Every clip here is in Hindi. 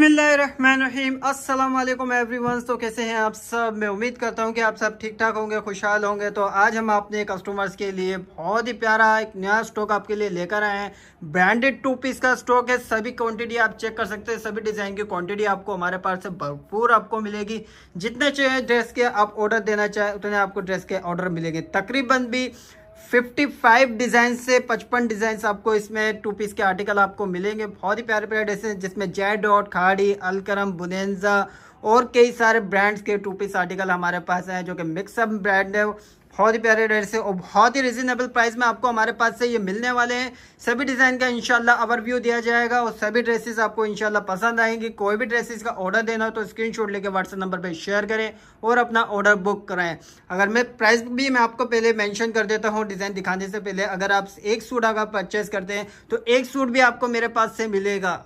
बिसमीम अल्लाम एवरीवन तो कैसे हैं आप सब मैं उम्मीद करता हूं कि आप सब ठीक ठाक होंगे खुशहाल होंगे तो आज हम अपने कस्टमर्स के लिए बहुत ही प्यारा एक नया स्टॉक आपके लिए लेकर आए हैं ब्रांडेड टू पीस का स्टॉक है सभी क्वांटिटी आप चेक कर सकते हैं सभी डिज़ाइन की क्वान्टिटी आपको हमारे पास से भरपूर आपको मिलेगी जितने चाहे ड्रेस के आप ऑर्डर देना चाहें उतने आपको ड्रेस के ऑर्डर मिलेंगे तकरीबन भी 55 डिज़ाइन से 55 डिज़ाइन आपको इसमें टू पीस के आर्टिकल आपको मिलेंगे बहुत ही प्यारे प्यारे ड्रेसेस जिसमें जय डॉट खाड़ी अलकरम बुनेंजा और कई सारे ब्रांड्स के टू पीस आर्टिकल हमारे पास हैं जो कि मिक्सअप ब्रांड है बहुत ही प्यारे रेट से और बहुत ही रिजनेबल प्राइस में आपको हमारे पास से ये मिलने वाले हैं सभी डिज़ाइन का इनशाला ओवरव्यू दिया जाएगा और सभी ड्रेसेस आपको इनशाला पसंद आएंगी कोई भी ड्रेसेस का ऑर्डर देना हो तो स्क्रीनशॉट लेके व्हाट्सएप नंबर पे शेयर करें और अपना ऑर्डर बुक कराएं अगर मैं प्राइस भी मैं आपको पहले मैंशन कर देता हूँ डिज़ाइन दिखाने से पहले अगर आप एक सूट अगर परचेस करते हैं तो एक सूट भी आपको मेरे पास से मिलेगा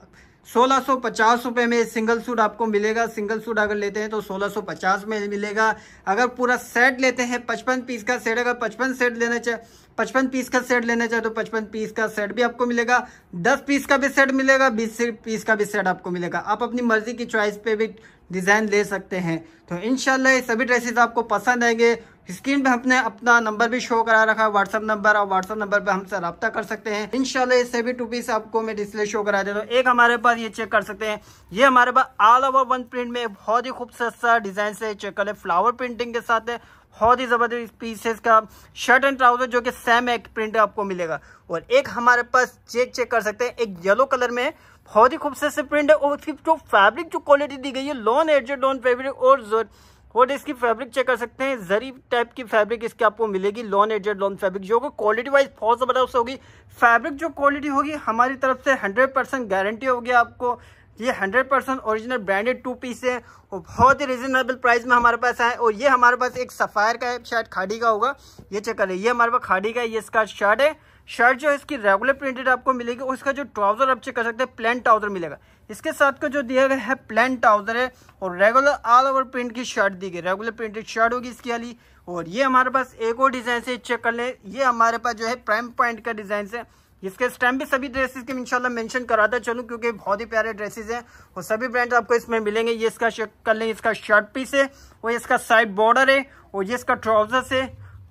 सोलह सौ पचास रुपये में सिंगल सूट आपको मिलेगा सिंगल सूट अगर लेते हैं तो सोलह सौ पचास में मिलेगा अगर पूरा सेट लेते हैं पचपन पीस का सेट अगर पचपन सेट लेना चाहे पचपन पीस का सेट लेना चाहे तो पचपन पीस का सेट भी आपको मिलेगा दस पीस का भी सेट मिलेगा बीस पीस का भी सेट आपको मिलेगा आप अपनी मर्जी की चॉइस पे भी डिज़ाइन ले सकते हैं तो इन सभी ड्रेसेस आपको पसंद आएंगे स्क्रीन पे हमने अपना नंबर भी शो करा रखा है व्हाट्सअप नंबर और व्हाट्सअप नंबर पे हमसे रब्ता कर सकते हैं इन इससे भी टू पीस आपको मैं डिस्प्ले शो करा देता हूँ एक हमारे पास ये चेक कर सकते हैं ये हमारे पास ऑल ओवर वन प्रिंट में बहुत ही खूबसूरत सा डिजाइन से चेक कर फ्लावर प्रिंटिंग के साथ है बहुत ही ज़बरदस्त पीसेस का शर्ट एंड ट्राउजर जो कि सेम एक प्रिंट आपको मिलेगा और एक हमारे पास चेक चेक कर सकते हैं एक येलो कलर में बहुत ही खूबसूरत से प्रिंट है और इसकी जो फैब्रिक जो क्वालिटी दी गई है लॉन एडजेड लॉन फैब्रिक और जोर और इसकी फैब्रिक चेक कर सकते हैं जरी टाइप की फैब्रिक इसकी आपको मिलेगी लॉन एडजेड लॉन फैब्रिक जो कि क्वालिटी वाइज बहुत ज़बरदस्त होगी फैब्रिक जो क्वालिटी होगी हमारी तरफ से हंड्रेड परसेंट गारंटी होगी आपको ये 100 percent original branded two piece है और बहुत ही रिजनेबल प्राइस में हमारे पास है और ये हमारे पास एक सफ़ायर का है शायद खाड़ी का होगा ये चेक करें ये हमारे पास खाड़ी का है ये इसका शर्ट है शर्ट जो है इसकी रेगुलर प्रिंटेड आपको मिलेगी और इसका जो ट्राउजर आप चेक कर सकते हैं प्लेन ट्राउजर मिलेगा इसके साथ का जो दिया गया है प्लेन ट्राउजर है और रेगुलर ऑल ओवर प्रिंट की शर्ट दी गई रेगुलर प्रिंटेड शर्ट होगी इसकी वाली और ये हमारे पास एक और डिजाइन से चेक कर लें ये हमारे पास जो है प्राइम पॉइंट का डिजाइन है इसके स्टैम्प भी सभी ड्रेसेस के इंशाल्लाह मेंशन कराता चलूँ क्योंकि बहुत ही प्यारे ड्रेसेस हैं और सभी ब्रांड आपको इसमें मिलेंगे ये इसका चेक कर लें इसका शर्ट पीस है और इसका साइड बॉर्डर है और ये इसका ट्राउजर्स है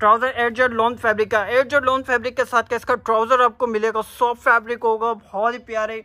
ट्राउजर एयरजेड लोन फैब्रिक का एयरजेड लोन फैब्रिक के साथ क्या इसका ट्राउजर आपको मिलेगा सॉफ्ट फैब्रिक होगा बहुत ही प्यारे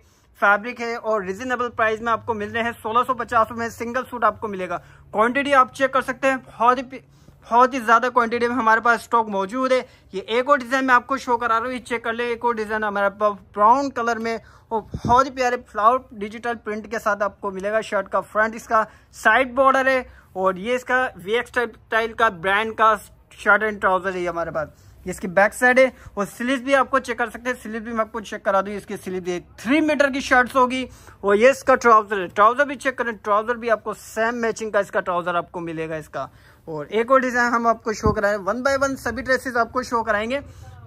फैब्रिक है और रिजनेबल प्राइस में आपको मिल रहे हैं सोलह सौ में सिंगल सूट आपको मिलेगा क्वांटिटी आप चेक कर सकते हैं बहुत ही बहुत ही ज़्यादा क्वांटिटी में हमारे पास स्टॉक मौजूद है ये एक और डिज़ाइन मैं आपको शो करा रहा हूँ ये चेक कर ले एक और डिज़ाइन हमारे पास ब्राउन कलर में और बहुत ही प्यारे फ्लावर डिजिटल प्रिंट के साथ आपको मिलेगा शर्ट का फ्रंट इसका साइड बॉर्डर है और ये इसका वी एक्स टाइल का ब्रांड का शर्ट एंड ट्राउजर है हमारे पास इसकी बैक साइड है और स्लीव भी आपको चेक कर सकते हैं स्लीव भी मैं आपको चेक करा दूँ इसकी स्लीव भी थ्री मीटर की शर्ट्स होगी और ये इसका ट्राउजर है ट्राउजर भी चेक करें ट्राउजर भी आपको सेम मैचिंग का इसका ट्राउजर आपको मिलेगा इसका और एक और डिज़ाइन हम आपको शो कराए वन बाय वन सभी ड्रेसेस आपको शो कराएंगे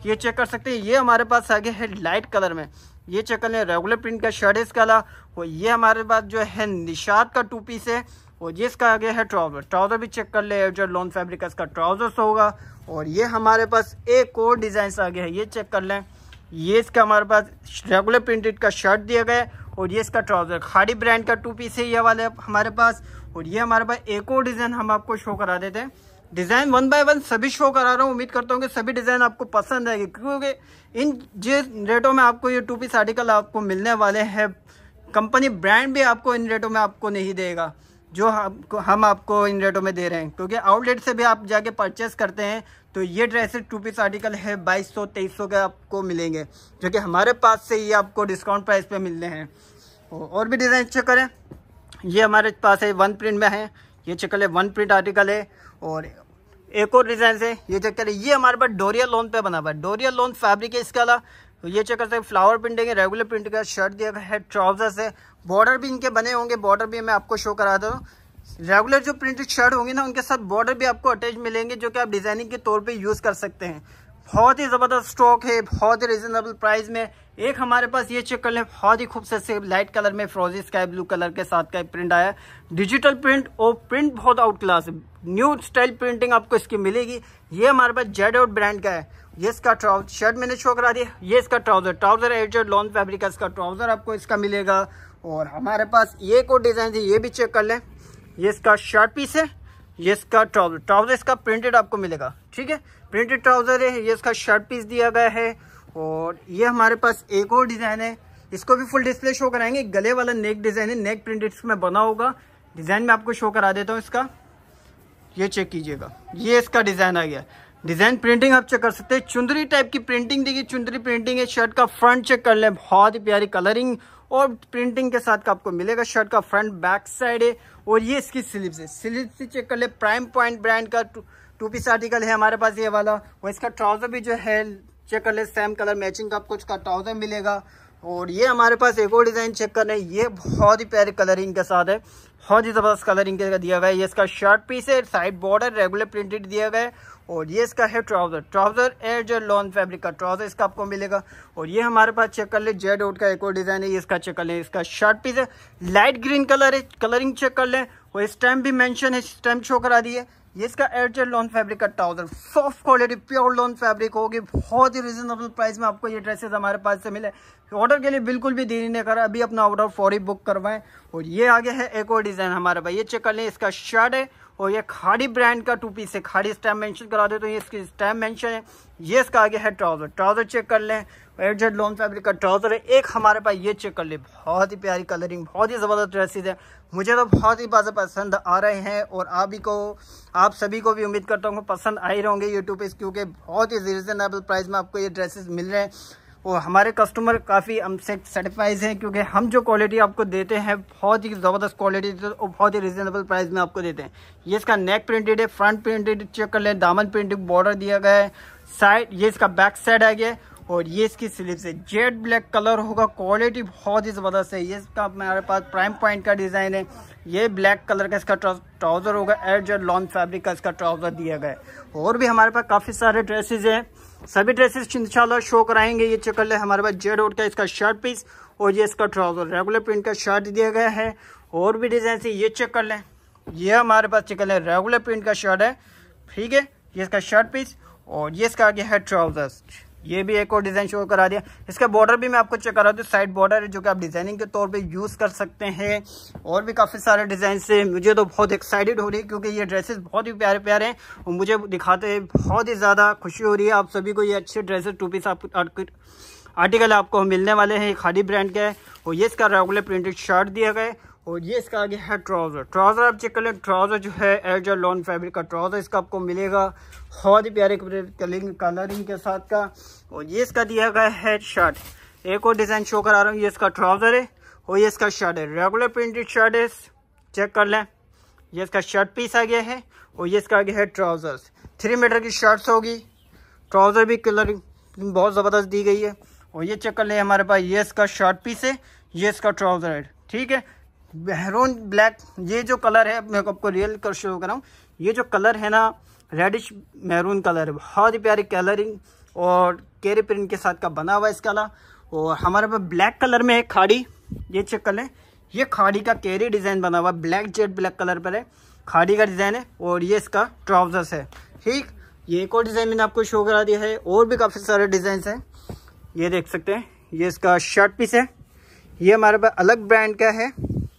ये चेक कर सकते हैं ये हमारे पास आगे है लाइट कलर में ये चेक कर लें रेगुलर प्रिंट का शर्ट है इसका और ये हमारे पास जो है निषाद का टू पीस है और ये इसका आगे है ट्राउज़र ट्राउज़र भी चेक कर ले जो लॉन्ग फैब्रिक का ट्राउज़र्स होगा और ये हमारे पास एक और डिज़ाइन आगे है ये चेक कर लें ये इसका हमारे पास रेगुलर प्रिंटेड का शर्ट दिया गया है और ये इसका ट्राउज़र खाड़ी ब्रांड का टू पीस है ये वाले हमारे पास और ये हमारे पास एक और डिज़ाइन हम आपको शो करा देते हैं डिज़ाइन वन बाय वन सभी शो करा रहा हूँ उम्मीद करता हूँ कि सभी डिज़ाइन आपको पसंद आएगी क्योंकि इन जिस रेटों में आपको ये टू पीस आर्टिकल आपको मिलने वाले हैं कंपनी ब्रांड भी आपको इन रेटों में आपको नहीं देगा जो हमको हम आपको इन रेटों में दे रहे हैं क्योंकि आउटलेट से भी आप जाके परचेस करते हैं तो ये ड्रेसेस टू पीस आर्टिकल है 2200 2300 के आपको मिलेंगे जो कि हमारे पास से ही आपको डिस्काउंट प्राइस पे मिलने हैं और भी डिज़ाइन चेक करें ये हमारे पास है वन प्रिंट में है ये चेक करें वन प्रिंट आर्टिकल है और एक और डिज़ाइन है ये चेक करें ये हमारे पास डोरिया लोन पर बना हुआ है डोरिया लोन फैब्रिक है इसके अलावा तो ये चेक कर सकते हैं फ्लावर प्रिंटिंग है रेगुलर प्रिंट का शर्ट दिया है ट्राउजर्स है बॉर्डर भी इनके बने होंगे बॉर्डर भी मैं आपको शो करा दूँ रेगुलर जो प्रिंटेड शर्ट होंगे ना उनके साथ बॉर्डर भी आपको अटैच मिलेंगे जो कि आप डिजाइनिंग के तौर पे यूज़ कर सकते हैं बहुत ही ज़बरदस्त स्टॉक है बहुत ही रिजनेबल प्राइस में एक हमारे पास ये चेक कर लें बहुत ही खूबसूरत से लाइट कलर में फ्रोजी स्काई ब्लू कलर के साथ का प्रिंट आया डिजिटल प्रिंट और प्रिंट बहुत आउट क्लास है न्यू स्टाइल प्रिंटिंग आपको इसकी मिलेगी ये हमारे पास जेड आउट ब्रांड का है ये इसका ट्राउज शर्ट मैंने शो करा दिया ये इसका ट्राउजर ट्राउजर एडजर्ट लॉन्ग फैब्रिक का इसका ट्राउजर आपको इसका मिलेगा और हमारे पास ये को डिज़ाइन है ये भी चेक कर लें ये इसका शर्ट पीस है ये इसका ट्राउजर ट्राउजर इसका प्रिंटेड आपको मिलेगा ठीक है प्रिंटेड ट्राउज़र है ये इसका शर्ट पीस दिया गया है और ये हमारे पास एक और डिज़ाइन है इसको भी फुल डिस्प्ले शो कराएंगे गले वाला नेक डिज़ाइन है नेक प्रिंटेड इसमें बना होगा डिज़ाइन में आपको शो करा देता हूँ इसका ये चेक कीजिएगा ये इसका डिज़ाइन आ गया डिज़ाइन प्रिंटिंग आप चेक कर सकते हैं चुंदरी टाइप की प्रिंटिंग देखिए चुंदरी प्रिंटिंग है शर्ट का फ्रंट चेक कर लें बहुत ही प्यारी कलरिंग और प्रिंटिंग के साथ का आपको मिलेगा शर्ट का फ्रंट बैक साइड है और ये इसकी स्लीव्स है स्लीव्स चेक कर ले प्राइम पॉइंट ब्रांड का टू पीस आर्टिकल है हमारे पास ये वाला और इसका ट्राउज़र भी जो है चेक कर ले सेम कलर मैचिंग का आपको इसका ट्राउज़र मिलेगा और ये हमारे पास एक और डिज़ाइन चेक कर रहे हैं ये बहुत ही प्यारे कलरिंग के साथ है बहुत ही ज़बरदस्त कलरिंग के दिया गया है ये इसका शर्ट पीस है साइड बॉर्डर रेगुलर प्रिंटेड दिया गया है और ये इसका है ट्राउज़र ट्राउज़र एयर जो लॉन्ग फैब्रिक का ट्राउज़र इसका आपको मिलेगा और ये हमारे पास चेक कर ले जेड ओट का एक और डिज़ाइन है ये इसका चेक कर लें इसका शर्ट पीस है लाइट ग्रीन कलर है कलरिंग चेक कर लें और इस टाइम भी मैंशन है स्टैम्प शो करा दिए ये इसका एयरटेल लॉन फैब्रिक का trouser soft quality pure lawn fabric होगी बहुत ही रिजनेबल प्राइस में आपको ये ड्रेसेस हमारे पास से मिले ऑर्डर के लिए बिल्कुल भी देरी नहीं करा अभी अपना ऑर्डर फौरी बुक करवाएं और ये आगे है एक और डिज़ाइन हमारे पास ये चेक कर लें इसका शर्ट है और ये खाड़ी ब्रांड का टू पीस है खाड़ी स्टैम्प मैंशन करा दे तो ये इसकी स्टैम्प मैंशन है ये इसका आगे है ट्राउजर ट्राउजर चेक कर लें एडजेड लोन फैब्रिक का ट्राउज़र है एक हमारे पास ये चेक कर ली बहुत ही प्यारी कलरिंग बहुत ही ज़बरदस्त ड्रेसेज है मुझे तो बहुत ही बाज़ पसंद आ रहे हैं और आप ही को आप सभी को भी उम्मीद करता हूँ पसंद आ ही रहोंगे यूट्यूब पर क्योंकि बहुत ही रिजनेबल प्राइस में आपको ये ड्रेसेस मिल रहे हैं और हमारे कस्टमर काफ़ी हमसे सेटिस्फाइज हैं क्योंकि हम जो क्वालिटी आपको देते हैं बहुत ही ज़बरदस्त क्वालिटी और बहुत ही रिजनेबल प्राइस में आपको देते हैं ये इसका नेक प्रिंटेड है फ्रंट प्रिंटेड चेक कर लें दामन प्रिंटेड बॉर्डर दिया गया है साइड ये इसका बैक साइड आ गया और ये इसकी स्लिप्स है जेड ब्लैक कलर होगा क्वालिटी बहुत ही ज़बरदस्त है ये इसका हमारे पास प्राइम पॉइंट का डिज़ाइन है ये ब्लैक कलर का इसका ट्राउज़र होगा एड जेड लॉन्ग फैब्रिक का इसका ट्राउज़र दिया गया है और भी हमारे पास काफ़ी सारे ड्रेसेज हैं सभी ड्रेसेस इंशाल्लाह शो कराएंगे ये चेक कर ले हमारे पास जेड ओड का इसका शर्ट पीस और ये इसका ट्राउज़र रेगुलर प्रिंट का शर्ट दिया गया है और भी डिज़ाइन से ये चेक कर लें ये हमारे पास चेक कर लें रेगुलर प्रिंट का शर्ट है ठीक है ये इसका शर्ट पीस और ये इसका आगे है ट्राउज़र्स ये भी एक और डिज़ाइन शो करा दिया इसके बॉर्डर भी मैं आपको चेक करा दूँ साइड बॉर्डर है जो कि आप डिज़ाइनिंग के तौर पे यूज़ कर सकते हैं और भी काफ़ी सारे डिज़ाइन से मुझे तो बहुत एक्साइटेड हो रही है क्योंकि ये ड्रेसेस बहुत ही प्यारे प्यारे हैं और मुझे दिखाते हैं बहुत ही ज़्यादा खुशी हो रही है आप सभी को ये अच्छे ड्रेसेस टू पीस आप आर्टिकल आपको मिलने वाले हैं खादी ब्रांड के और ये इसका रेगुलर प्रिंटेड शर्ट दिया गया और ये इसका आगे है ट्राउज़र ट्राउज़र आप चेक कर लें ट्राउज़र जो है एल्जा लॉन फैब्रिक का ट्राउज़र इसका आपको मिलेगा बहुत ही प्यारे कलरिंग कलरिंग के साथ का और ये इसका दिया गया है शर्ट एक और डिज़ाइन शो करा रहा हूँ ये इसका ट्राउज़र है और ये इसका शर्ट है रेगुलर प्रिंटेड शर्ट है चेक कर लें ये इसका शर्ट पीस आ गया है और ये इसका आगे है ट्राउज़र्स थ्री मीटर की शर्ट्स होगी ट्राउज़र भी कलर बहुत ज़बरदस्त दी गई है और ये चेक कर लें हमारे पास ये इसका शर्ट पीस है ये इसका ट्राउज़र है ठीक है बहरून ब्लैक ये जो कलर है मैं आपको रियल कर शो कर रहा हूँ ये जो कलर है ना रेडिश मेहरून कलर है बहुत ही प्यारी कलरिंग और कैरी प्रिंट के साथ का बना हुआ है इसका ला और हमारे पास ब्लैक कलर में है खाड़ी ये चेक कर लें ये खाड़ी का कैरी डिज़ाइन बना हुआ है ब्लैक जेट ब्लैक कलर पर है खाड़ी का डिज़ाइन है और ये इसका ट्राउज़र्स है ठीक ये एक और डिज़ाइन मैंने आपको शो करा दिया है और भी काफ़ी सारे डिज़ाइन हैं ये देख सकते हैं ये इसका शर्ट पीस है ये हमारे पास अलग ब्रांड का है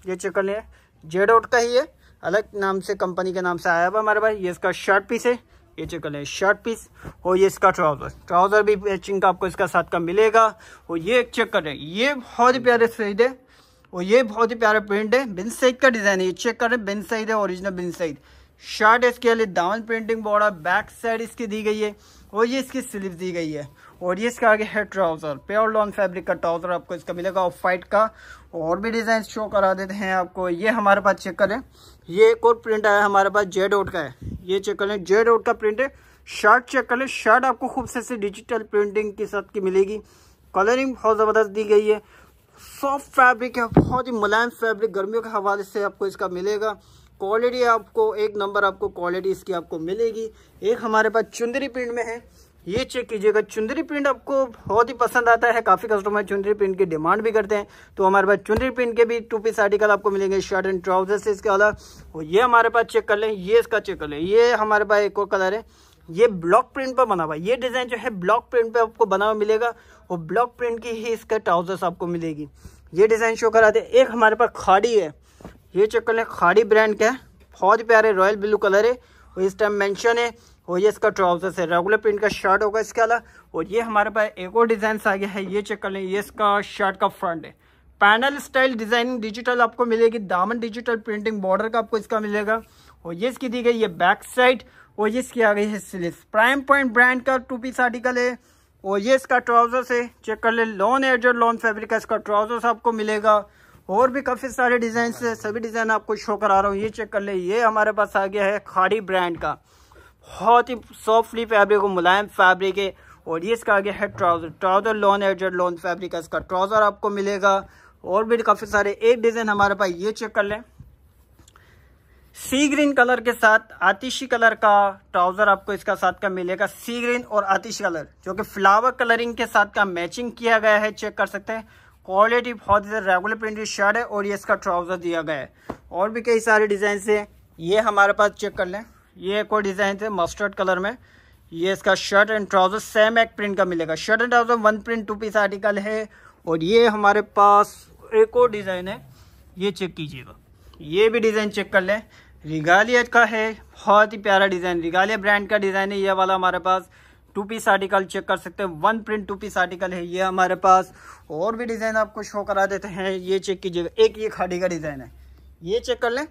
ये चेक कर लें जेड आउट का ही है अलग नाम से कंपनी के नाम से आया हुआ हमारे पास ये इसका शर्ट पीस है ये चेक कर लें शर्ट पीस और ये इसका ट्राउज़र ट्राउज़र भी मैचिंग का आपको इसका साथ का मिलेगा और ये एक चेक कर ये बहुत ही प्यारे सईद है और ये बहुत ही प्यारा प्रिंट है बिन सईद का डिज़ाइन है ये चेक कर रहे हैं बिन सईद है ओरिजिनल बिन सईद शर्ट इसके लिए दामन प्रिंटिंग बॉर्डर बैक साइड इसकी दी गई है और ये इसकी स्लीव दी गई है और ये इसका आगे है ट्राउज़र प्योर लॉन फैब्रिक का ट्राउज़र आपको इसका मिलेगा ऑफ वाइट का और भी डिज़ाइन शो करा देते हैं आपको ये हमारे पास चेक करें ये एक और प्रिंट आया हमारे पास जे डॉट का है ये चेक करें जे डॉट का प्रिंट है शर्ट चेक कर लें शर्ट आपको खूब से, से डिजिटल प्रिंटिंग के साथ की मिलेगी कलरिंग बहुत ज़बरदस्त दी गई है सॉफ्ट फैब्रिक है बहुत ही मुलायम फैब्रिक गर्मियों के हवाले से आपको इसका मिलेगा क्वालिटी आपको एक नंबर आपको क्वालिटी इसकी आपको मिलेगी एक हमारे पास चुंदरी प्रिंट में है ये चेक कीजिएगा चुंदरी प्रिंट आपको बहुत ही पसंद आता है काफ़ी कस्टमर चुंदरी प्रिंट की डिमांड भी करते हैं तो हमारे पास चुंदरी प्रिंट के भी टू पीस आर्टिकल आपको मिलेंगे शर्ट एंड ट्राउजर से इसके अलावा और ये हमारे पास चेक कर लें ये इसका चेक कर लें ये हमारे पास एक और कलर है ये ब्लॉक प्रिंट पर बना हुआ ये डिज़ाइन जो है ब्लॉक प्रिंट पर आपको बना हुआ मिलेगा और ब्लॉक प्रिंट की ही इसका ट्राउजर्स आपको मिलेगी ये डिज़ाइन शो कराते हैं एक हमारे पास खाड़ी है ये चेक कर लें खाड़ी ब्रांड का है बहुत प्यारे रॉयल ब्लू कलर है और इस टाइम मेंशन है और ये इसका ट्राउजर है रेगुलर प्रिंट का शर्ट होगा इसके अला और ये हमारे पास एक और डिज़ाइन आ गया है ये चेक कर लें ये इसका शर्ट का फ्रंट है पैनल स्टाइल डिजाइनिंग डिजिटल आपको मिलेगी दामन डिजिटल प्रिंटिंग बॉर्डर का आपको इसका मिलेगा और ये इसकी दी गई ये बैक साइड और ये इसकी आ गई है स्लीव प्राइम पॉइंट ब्रांड का टू पीस आर्टिकल है और ये इसका ट्राउजर्स है चेक कर ले लॉन एजर लॉन फेब्रिक का इसका ट्राउजर्स आपको मिलेगा और भी काफ़ी सारे डिज़ाइन है सभी डिज़ाइन आपको शो करा रहा हूँ ये चेक कर ले ये हमारे पास आ गया है खाड़ी ब्रांड का बहुत ही सॉफ्टली फैब्रिक और मुलायम फैब्रिक है और ये इसका आगे है ट्राउज़र ट्राउज़र लॉन एडजर लॉन फैब्रिक का इसका ट्राउज़र आपको मिलेगा और भी काफ़ी सारे एक डिज़ाइन हमारे पास ये चेक कर लें सी ग्रीन कलर के साथ आतिशी कलर का ट्राउज़र आपको इसका साथ का मिलेगा सी ग्रीन और आतिशी कलर जो कि फ्लावर कलरिंग के साथ का मैचिंग किया गया है चेक कर सकते हैं क्वालिटी बहुत ही रेगुलर प्रिंटेड शर्ट है और ये इसका ट्राउज़र दिया गया है और भी कई सारे डिज़ाइन है ये हमारे पास चेक कर लें ये एक और डिज़ाइन है मस्टर्ड कलर में ये इसका शर्ट एंड ट्राउज़र सेम एक प्रिंट का मिलेगा shirt and trouser one print two piece article है और ये हमारे पास एक और डिज़ाइन है ये चेक कीजिएगा ये भी डिज़ाइन चेक कर लें रिगालिया का है बहुत ही प्यारा डिज़ाइन रिगालिया ब्रांड का डिज़ाइन है ये वाला हमारे पास टू पीस आर्टिकल चेक कर सकते हैं one print two piece article है ये हमारे पास और भी डिज़ाइन आपको शो करा देते हैं ये चेक कीजिएगा एक ये खाड़ी का डिज़ाइन है ये चेक कर लें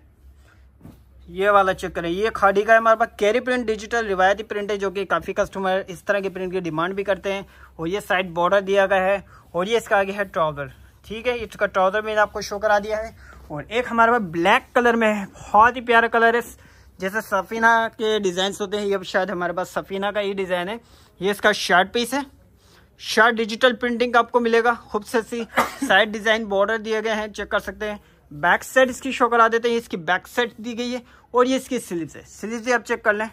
ये वाला चेक करें ये खाड़ी का है हमारे पास कैरी प्रिंट डिजिटल रिवायती प्रिंट है जो कि काफ़ी कस्टमर इस तरह के प्रिंट की डिमांड भी करते हैं और ये साइड बॉर्डर दिया गया है और ये इसका आगे है ट्राउजर ठीक है इसका ट्राउजर मैंने आपको शो करा दिया है और एक हमारे पास ब्लैक कलर में है बहुत ही प्यारा कलर है जैसे सफ़ीना के डिजाइन होते हैं ये शायद हमारे पास सफ़ीना का ही डिज़ाइन है ये इसका शर्ट पीस है शर्ट डिजिटल प्रिंटिंग का आपको मिलेगा खूबसूरत सी साइड डिज़ाइन बॉर्डर दिए गए हैं चेक कर सकते हैं बैक साइड इसकी शो करा देते हैं इसकी बैक साइड दी गई है और ये इसकी स्लीव्स है स्लीव्स भी आप चेक कर लें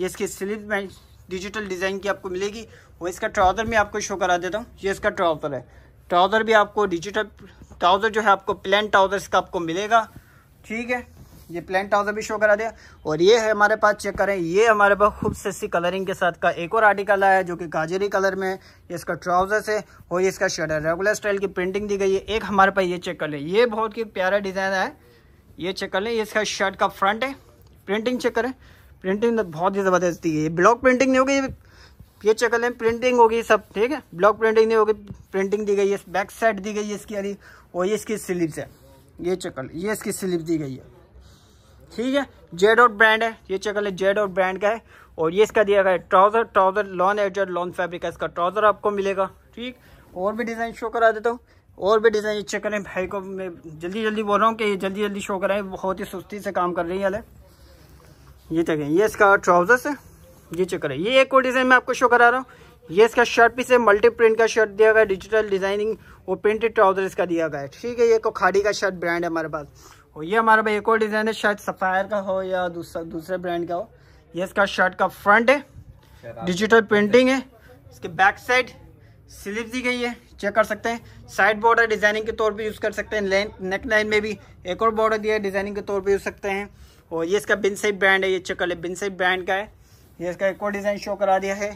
ये इसकी स्लीव में डिजिटल डिज़ाइन की आपको मिलेगी और इसका ट्राउज़र में आपको शो करा देता हूँ ये इसका ट्राउज़र है ट्राउज़र भी आपको डिजिटल ट्राउज़र जो है आपको प्लेन ट्राउज़र इसका आपको मिलेगा ठीक है ये प्लेन ट्राउजर भी शो करा दिया और ये है हमारे पास चेक करें ये हमारे पास खूब सी कलरिंग के साथ का एक और आर्टिकल आया है जो कि काजरी कलर में है ये इसका ट्राउजर्स है और ये इसका शर्ट है रेगुलर स्टाइल की प्रिंटिंग दी गई है एक हमारे पास ये चेक कर लें ये बहुत ही प्यारा डिज़ाइन है ये चेक कर लें ये इसका शर्ट का फ्रंट है प्रिंटिंग चेक करें प्रिंटिंग बहुत ही ज़बरदस्त दी गई है ब्लॉक प्रिंटिंग नहीं होगी ये चेक कर लें प्रिंटिंग होगी सब ठीक है ब्लॉक प्रिंटिंग नहीं होगी प्रिंटिंग दी गई है बैक साइड दी गई है इसकी अली और ये इसकी स्लीव्स है ये चेक कर ये इसकी स्लीव दी गई है ठीक है जेड और ब्रांड है ये चेक कर ले जेड और ब्रांड का है और ये इसका दिया गया है ट्राउजर ट्राउजर लॉन एड और लॉन फैब्रिक का इसका ट्राउजर आपको मिलेगा ठीक और भी डिज़ाइन शो करा देता हूँ और भी डिज़ाइन चेक करें भाई को मैं जल्दी जल्दी बोल रहा हूँ कि ये जल्दी जल्दी शो कराएं बहुत ही सुस्ती से काम कर रही है ये चेक ये इसका ट्राउजर है ये चेक करें ये एक और डिज़ाइन मैं आपको शो करा रहा हूँ ये इसका शर्ट पीस है मल्टी प्रिंट का शर्ट दिया गया डिजिटल डिज़ाइनिंग और प्रिंटेड ट्राउजर इसका दिया गया है ठीक है ये को खाड़ी का शर्ट ब्रांड है हमारे पास और ये हमारा भाई एक और डिज़ाइन है शायद सफ़ायर का हो या दूसरा दूसरे ब्रांड का हो ये इसका शर्ट का फ्रंट है डिजिटल प्रिंटिंग है इसके बैक साइड स्लीव दी गई है चेक कर सकते हैं साइड बॉर्डर डिज़ाइनिंग के तौर पे यूज़ कर सकते हैं लेंथ नेक लाइन में भी एक और बॉर्डर दिया है डिज़ाइनिंग के तौर पर यूज़ सकते हैं और ये इसका बिन ब्रांड है ये चेक कर ले बिन ब्रांड का है ये इसका एक और डिज़ाइन शो करा दिया है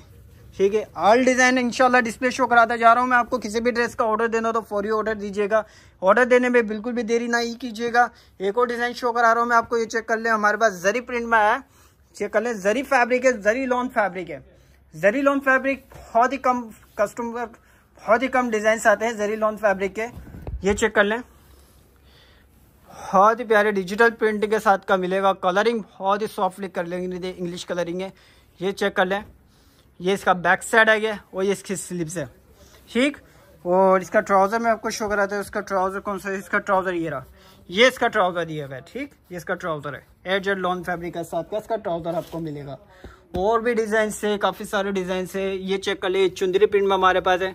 ठीक है ऑल डिज़ाइन इंशाल्लाह डिस्प्ले शो कराता जा रहा हूँ मैं आपको किसी भी ड्रेस का ऑर्डर देना तो फौरी ऑर्डर दीजिएगा ऑर्डर देने में बिल्कुल भी देरी ना ही कीजिएगा एक और डिज़ाइन शो करा रहा हूँ मैं आपको ये चेक कर लें हमारे पास जरी प्रिंट में आया चेक कर लें जरी फैब्रिक है जरी लॉन फैब्रिक है जरी लॉन फैब्रिक बहुत ही कम कस्टमर बहुत ही कम डिजाइन आते हैं जरी लॉन फैब्रिक के ये चेक कर लें बहुत ही प्यारे डिजिटल प्रिंट के साथ का मिलेगा कलरिंग बहुत ही सॉफ्ट लिख कर लेंगे इंग्लिश कलरिंग है ये चेक कर लें ये इसका बैक साइड है गया और ये इसकी स्लिप्स है ठीक और इसका ट्राउज़र मैं आपको शो कराता है इसका ट्राउज़र कौन सा इसका ट्राउज़र ये रहा ये इसका ट्राउज़र दिया हुआ है ठीक ये इसका ट्राउज़र है जेड लॉन्ग फैब्रिक का साथ का इसका ट्राउज़र आपको मिलेगा और भी डिज़ाइन से काफ़ी सारे डिज़ाइन से ये चेक कर लिए चुंदरी प्रिंट में हमारे पास है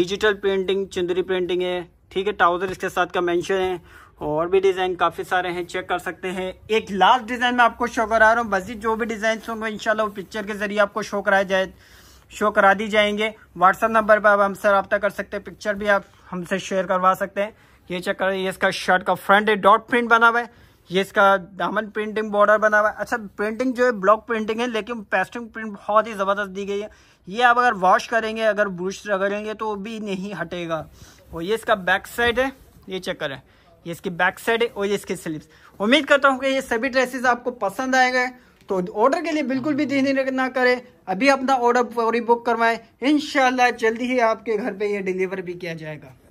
डिजिटल प्रिंटिंग चुंदरी प्रिंटिंग है ठीक है ट्राउज़र इसके साथ का मैंशन है और भी डिज़ाइन काफ़ी सारे हैं चेक कर सकते हैं एक लास्ट डिज़ाइन मैं आपको शो करा रहा हूँ बस जो भी डिज़ाइन होंगे इनशाला वो पिक्चर के ज़रिए आपको शो कराया जाए शो करा दी जाएंगे व्हाट्सअप नंबर पर आप हमसे रब्ता कर सकते हैं पिक्चर भी आप हमसे शेयर करवा सकते हैं ये चेक कर ये इसका शर्ट का फ्रंट डॉट प्रिंट बना हुआ है ये इसका दामन प्रिंटिंग बॉर्डर बना हुआ है अच्छा प्रिंटिंग जो है ब्लॉक प्रिंटिंग है लेकिन पेस्टिंग प्रिंट बहुत ही ज़बरदस्त दी गई है ये आप अगर वॉश करेंगे अगर ब्रूश रगड़ेंगे तो भी नहीं हटेगा और ये इसका बैक साइड है ये चेक करें ये इसकी बैक साइड है और ये इसकी स्लीव्स उम्मीद करता हूँ कि ये सभी ड्रेसेस आपको पसंद आएगा तो ऑर्डर के लिए बिल्कुल भी देरी ना करें अभी अपना ऑर्डर बुक करवाएं इन जल्दी ही आपके घर पे ये डिलीवर भी किया जाएगा